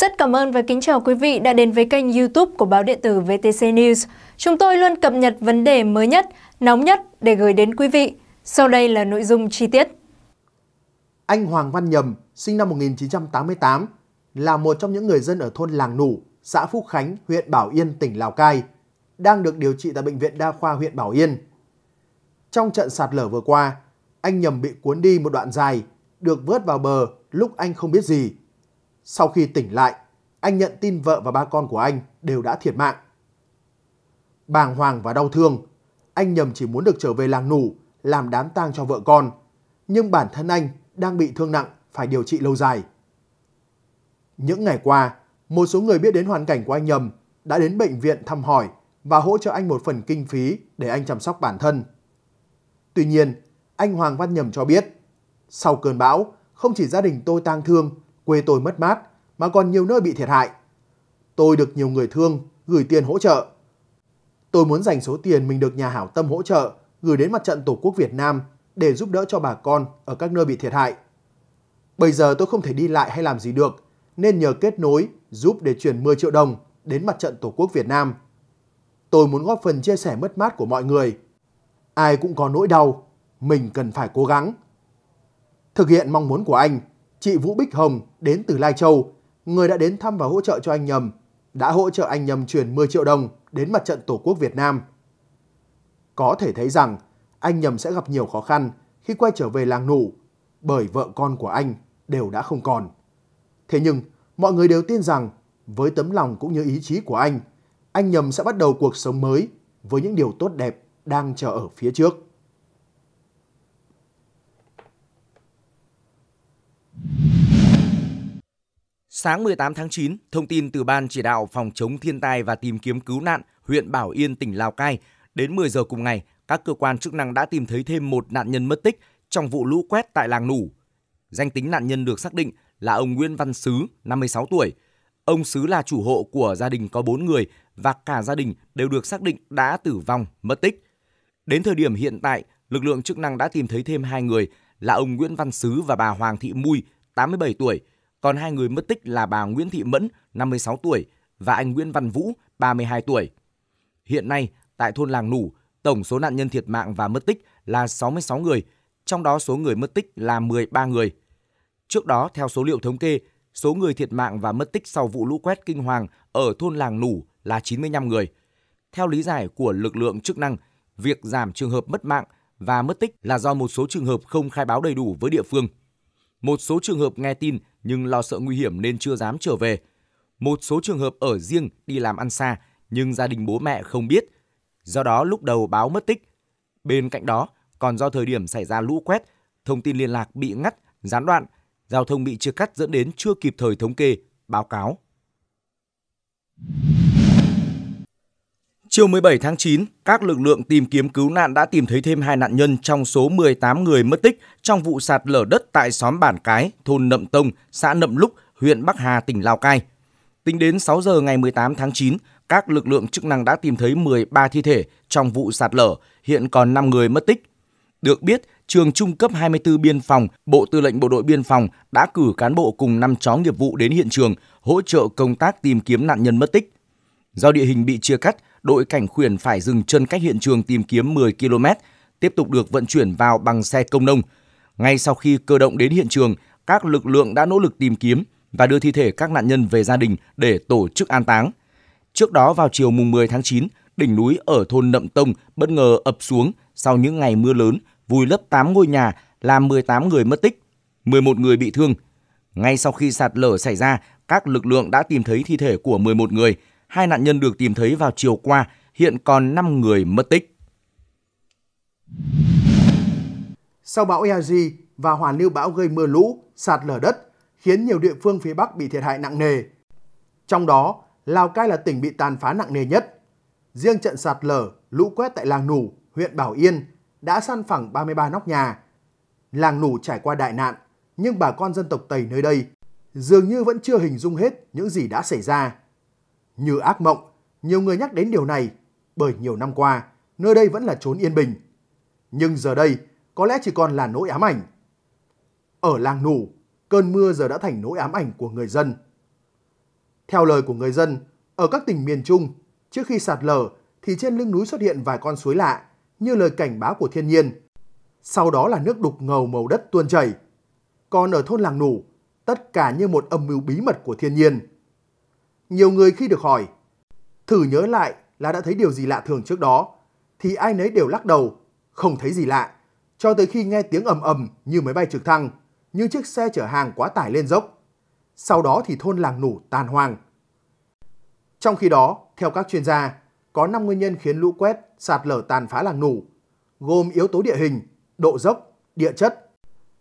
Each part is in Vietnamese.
Rất cảm ơn và kính chào quý vị đã đến với kênh youtube của báo điện tử VTC News. Chúng tôi luôn cập nhật vấn đề mới nhất, nóng nhất để gửi đến quý vị. Sau đây là nội dung chi tiết. Anh Hoàng Văn Nhầm, sinh năm 1988, là một trong những người dân ở thôn Làng Nủ, xã Phúc Khánh, huyện Bảo Yên, tỉnh Lào Cai, đang được điều trị tại Bệnh viện Đa khoa huyện Bảo Yên. Trong trận sạt lở vừa qua, anh Nhầm bị cuốn đi một đoạn dài, được vớt vào bờ lúc anh không biết gì sau khi tỉnh lại, anh nhận tin vợ và ba con của anh đều đã thiệt mạng. Bàng hoàng và đau thương, anh nhầm chỉ muốn được trở về làng nủ, làm đám tang cho vợ con. Nhưng bản thân anh đang bị thương nặng, phải điều trị lâu dài. Những ngày qua, một số người biết đến hoàn cảnh của anh Nhầm đã đến bệnh viện thăm hỏi và hỗ trợ anh một phần kinh phí để anh chăm sóc bản thân. Tuy nhiên, anh Hoàng Văn Nhầm cho biết, sau cơn bão, không chỉ gia đình tôi tang thương quê tôi mất mát mà còn nhiều nơi bị thiệt hại. Tôi được nhiều người thương gửi tiền hỗ trợ. Tôi muốn dành số tiền mình được nhà hảo tâm hỗ trợ gửi đến mặt trận Tổ quốc Việt Nam để giúp đỡ cho bà con ở các nơi bị thiệt hại. Bây giờ tôi không thể đi lại hay làm gì được nên nhờ kết nối giúp để chuyển 10 triệu đồng đến mặt trận Tổ quốc Việt Nam. Tôi muốn góp phần chia sẻ mất mát của mọi người. Ai cũng có nỗi đau, mình cần phải cố gắng. Thực hiện mong muốn của anh, chị Vũ Bích Hồng đến từ Lai Châu, người đã đến thăm và hỗ trợ cho anh Nhầm, đã hỗ trợ anh Nhầm chuyển 10 triệu đồng đến mặt trận Tổ quốc Việt Nam. Có thể thấy rằng, anh Nhầm sẽ gặp nhiều khó khăn khi quay trở về làng nụ, bởi vợ con của anh đều đã không còn. Thế nhưng, mọi người đều tin rằng, với tấm lòng cũng như ý chí của anh, anh Nhầm sẽ bắt đầu cuộc sống mới với những điều tốt đẹp đang chờ ở phía trước. Sáng 18 tháng 9, thông tin từ Ban chỉ đạo phòng chống thiên tai và tìm kiếm cứu nạn huyện Bảo Yên, tỉnh Lào Cai, đến 10 giờ cùng ngày, các cơ quan chức năng đã tìm thấy thêm một nạn nhân mất tích trong vụ lũ quét tại làng Nủ. Danh tính nạn nhân được xác định là ông Nguyễn Văn Sứ, 56 tuổi. Ông Sứ là chủ hộ của gia đình có 4 người và cả gia đình đều được xác định đã tử vong, mất tích. Đến thời điểm hiện tại, lực lượng chức năng đã tìm thấy thêm hai người là ông Nguyễn Văn Sứ và bà Hoàng Thị Mui, 87 tuổi – còn hai người mất tích là bà Nguyễn Thị Mẫn, 56 tuổi và anh Nguyễn Văn Vũ, 32 tuổi. Hiện nay, tại thôn Làng Nủ, tổng số nạn nhân thiệt mạng và mất tích là 66 người, trong đó số người mất tích là 13 người. Trước đó, theo số liệu thống kê, số người thiệt mạng và mất tích sau vụ lũ quét kinh hoàng ở thôn Làng Nủ là 95 người. Theo lý giải của lực lượng chức năng, việc giảm trường hợp mất mạng và mất tích là do một số trường hợp không khai báo đầy đủ với địa phương. Một số trường hợp nghe tin nhưng lo sợ nguy hiểm nên chưa dám trở về. Một số trường hợp ở riêng đi làm ăn xa nhưng gia đình bố mẹ không biết. Do đó lúc đầu báo mất tích. Bên cạnh đó, còn do thời điểm xảy ra lũ quét, thông tin liên lạc bị ngắt, gián đoạn, giao thông bị chia cắt dẫn đến chưa kịp thời thống kê, báo cáo. Chiều 17 tháng 9, các lực lượng tìm kiếm cứu nạn đã tìm thấy thêm hai nạn nhân trong số 18 người mất tích trong vụ sạt lở đất tại xóm Bản Cái, thôn Nậm Tông, xã Nậm Lúc, huyện Bắc Hà, tỉnh Lào Cai. Tính đến 6 giờ ngày 18 tháng 9, các lực lượng chức năng đã tìm thấy 13 thi thể trong vụ sạt lở, hiện còn 5 người mất tích. Được biết, trường trung cấp 24 biên phòng, Bộ Tư lệnh Bộ đội Biên phòng đã cử cán bộ cùng 5 chó nghiệp vụ đến hiện trường hỗ trợ công tác tìm kiếm nạn nhân mất tích. Do địa hình bị chia cắt, đội cảnh khuyển phải dừng chân cách hiện trường tìm kiếm 10 km, tiếp tục được vận chuyển vào bằng xe công nông. Ngay sau khi cơ động đến hiện trường, các lực lượng đã nỗ lực tìm kiếm và đưa thi thể các nạn nhân về gia đình để tổ chức an táng. Trước đó vào chiều mùng 10 tháng 9, đỉnh núi ở thôn Nậm Tông bất ngờ ập xuống sau những ngày mưa lớn, vùi lấp 8 ngôi nhà, làm 18 người mất tích, 11 người bị thương. Ngay sau khi sạt lở xảy ra, các lực lượng đã tìm thấy thi thể của 11 người – Hai nạn nhân được tìm thấy vào chiều qua, hiện còn 5 người mất tích. Sau bão Eazi và hoàn lưu bão gây mưa lũ, sạt lở đất, khiến nhiều địa phương phía Bắc bị thiệt hại nặng nề. Trong đó, Lào Cai là tỉnh bị tàn phá nặng nề nhất. Riêng trận sạt lở, lũ quét tại làng Nủ, huyện Bảo Yên đã san phẳng 33 nóc nhà. Làng Nủ trải qua đại nạn, nhưng bà con dân tộc Tây nơi đây dường như vẫn chưa hình dung hết những gì đã xảy ra. Như ác mộng, nhiều người nhắc đến điều này bởi nhiều năm qua, nơi đây vẫn là chốn yên bình. Nhưng giờ đây, có lẽ chỉ còn là nỗi ám ảnh. Ở làng Nủ, cơn mưa giờ đã thành nỗi ám ảnh của người dân. Theo lời của người dân, ở các tỉnh miền Trung, trước khi sạt lở thì trên lưng núi xuất hiện vài con suối lạ như lời cảnh báo của thiên nhiên. Sau đó là nước đục ngầu màu đất tuôn chảy. Còn ở thôn làng Nủ, tất cả như một âm mưu bí mật của thiên nhiên. Nhiều người khi được hỏi, thử nhớ lại là đã thấy điều gì lạ thường trước đó, thì ai nấy đều lắc đầu, không thấy gì lạ, cho tới khi nghe tiếng ầm ầm như máy bay trực thăng, như chiếc xe chở hàng quá tải lên dốc. Sau đó thì thôn làng nủ tàn hoang. Trong khi đó, theo các chuyên gia, có 5 nguyên nhân khiến lũ quét sạt lở tàn phá làng nủ, gồm yếu tố địa hình, độ dốc, địa chất,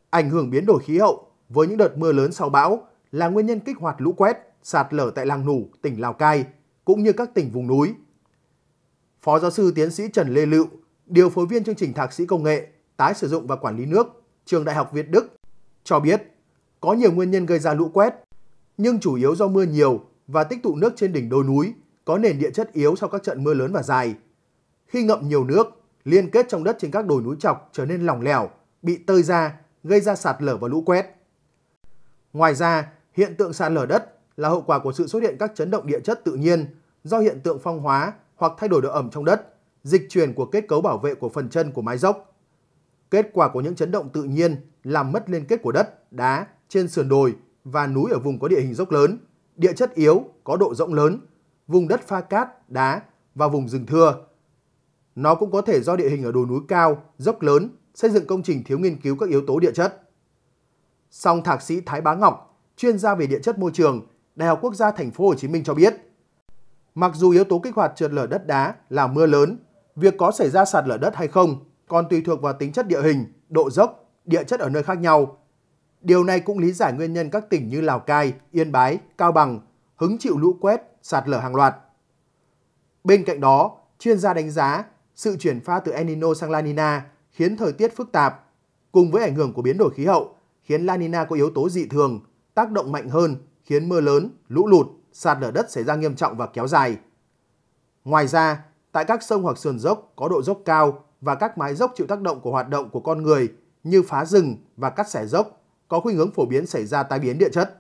ảnh hưởng biến đổi khí hậu với những đợt mưa lớn sau bão là nguyên nhân kích hoạt lũ quét sạt lở tại làng Nủ, tỉnh Lào Cai, cũng như các tỉnh vùng núi. Phó giáo sư tiến sĩ Trần Lê Lựu, điều phối viên chương trình thạc sĩ công nghệ, tái sử dụng và quản lý nước, trường Đại học Việt Đức, cho biết có nhiều nguyên nhân gây ra lũ quét, nhưng chủ yếu do mưa nhiều và tích tụ nước trên đỉnh đồi núi, có nền địa chất yếu sau các trận mưa lớn và dài. Khi ngậm nhiều nước, liên kết trong đất trên các đồi núi chọc trở nên lỏng lẻo, bị tơi ra, gây ra sạt lở và lũ quét. Ngoài ra, hiện tượng sạt lở đất là hậu quả của sự xuất hiện các chấn động địa chất tự nhiên do hiện tượng phong hóa hoặc thay đổi độ ẩm trong đất, dịch chuyển của kết cấu bảo vệ của phần chân của mái dốc. Kết quả của những chấn động tự nhiên làm mất liên kết của đất, đá trên sườn đồi và núi ở vùng có địa hình dốc lớn, địa chất yếu có độ rộng lớn, vùng đất pha cát, đá và vùng rừng thưa. Nó cũng có thể do địa hình ở đồi núi cao, dốc lớn, xây dựng công trình thiếu nghiên cứu các yếu tố địa chất. Song thạc sĩ Thái Bá Ngọc, chuyên gia về địa chất môi trường, Đại học Quốc gia Thành phố Hồ Chí Minh cho biết, mặc dù yếu tố kích hoạt trượt lở đất đá là mưa lớn, việc có xảy ra sạt lở đất hay không còn tùy thuộc vào tính chất địa hình, độ dốc, địa chất ở nơi khác nhau. Điều này cũng lý giải nguyên nhân các tỉnh như Lào Cai, Yên Bái, Cao Bằng hứng chịu lũ quét, sạt lở hàng loạt. Bên cạnh đó, chuyên gia đánh giá sự chuyển pha từ El Nino sang La Nina khiến thời tiết phức tạp, cùng với ảnh hưởng của biến đổi khí hậu khiến La Nina có yếu tố dị thường, tác động mạnh hơn khiến mưa lớn, lũ lụt, sạt lở đất xảy ra nghiêm trọng và kéo dài. Ngoài ra, tại các sông hoặc sườn dốc có độ dốc cao và các mái dốc chịu tác động của hoạt động của con người như phá rừng và cắt xẻ dốc có khuynh hướng phổ biến xảy ra tai biến địa chất.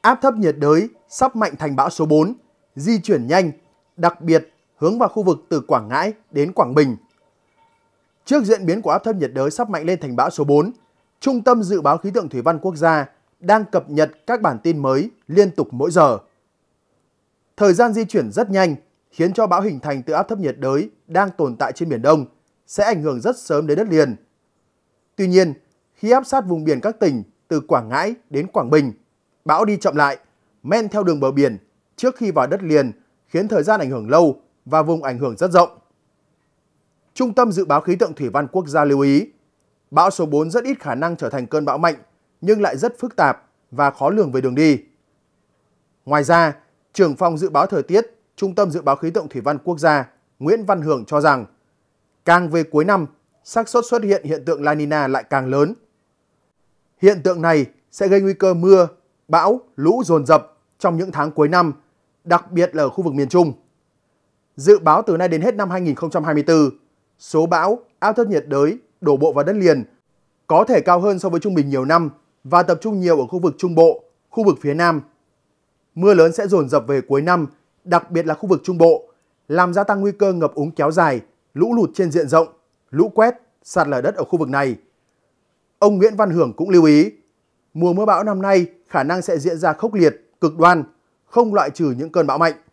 Áp thấp nhiệt đới sắp mạnh thành bão số 4, di chuyển nhanh, đặc biệt hướng vào khu vực từ Quảng Ngãi đến Quảng Bình. Trước diễn biến của áp thấp nhiệt đới sắp mạnh lên thành bão số 4, Trung tâm Dự báo Khí tượng Thủy văn Quốc gia đang cập nhật các bản tin mới liên tục mỗi giờ. Thời gian di chuyển rất nhanh, khiến cho bão hình thành từ áp thấp nhiệt đới đang tồn tại trên Biển Đông sẽ ảnh hưởng rất sớm đến đất liền. Tuy nhiên, khi áp sát vùng biển các tỉnh từ Quảng Ngãi đến Quảng Bình, bão đi chậm lại, men theo đường bờ biển trước khi vào đất liền khiến thời gian ảnh hưởng lâu và vùng ảnh hưởng rất rộng. Trung tâm Dự báo Khí tượng Thủy văn Quốc gia lưu ý, bão số 4 rất ít khả năng trở thành cơn bão mạnh nhưng lại rất phức tạp và khó lường về đường đi. Ngoài ra, trưởng phòng dự báo thời tiết, Trung tâm Dự báo Khí tượng Thủy văn Quốc gia Nguyễn Văn Hưởng cho rằng, càng về cuối năm, xác suất xuất hiện hiện tượng La Nina lại càng lớn. Hiện tượng này sẽ gây nguy cơ mưa, bão, lũ dồn dập trong những tháng cuối năm, đặc biệt là ở khu vực miền Trung. Dự báo từ nay đến hết năm 2024, số bão, áp thấp nhiệt đới đổ bộ vào đất liền, có thể cao hơn so với trung bình nhiều năm và tập trung nhiều ở khu vực Trung Bộ, khu vực phía Nam. Mưa lớn sẽ dồn dập về cuối năm, đặc biệt là khu vực Trung Bộ, làm gia tăng nguy cơ ngập úng kéo dài, lũ lụt trên diện rộng, lũ quét, sạt lở đất ở khu vực này. Ông Nguyễn Văn Hưởng cũng lưu ý, mùa mưa bão năm nay khả năng sẽ diễn ra khốc liệt, cực đoan, không loại trừ những cơn bão mạnh.